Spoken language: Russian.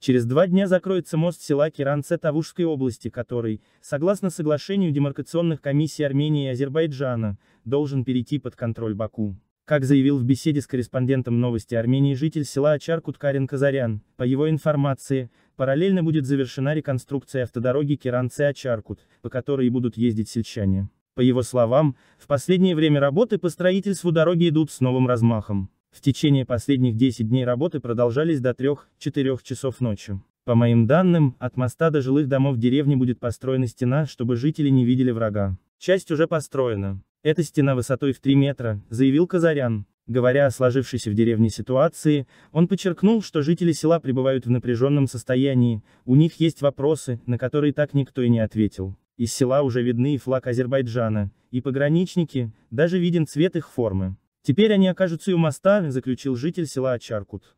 Через два дня закроется мост села Киранце Тавушской области, который, согласно соглашению демаркационных комиссий Армении и Азербайджана, должен перейти под контроль Баку. Как заявил в беседе с корреспондентом новости Армении житель села Ачар Куткарин Казарян, по его информации, параллельно будет завершена реконструкция автодороги Киранце-Ачаркут, по которой будут ездить сельчане. По его словам, в последнее время работы по строительству дороги идут с новым размахом. В течение последних 10 дней работы продолжались до 3-4 часов ночи. По моим данным, от моста до жилых домов деревни будет построена стена, чтобы жители не видели врага. Часть уже построена. Эта стена высотой в 3 метра, заявил Казарян. Говоря о сложившейся в деревне ситуации, он подчеркнул, что жители села пребывают в напряженном состоянии, у них есть вопросы, на которые так никто и не ответил. Из села уже видны и флаг Азербайджана, и пограничники, даже виден цвет их формы. Теперь они окажутся и у моста, заключил житель села Очаркут.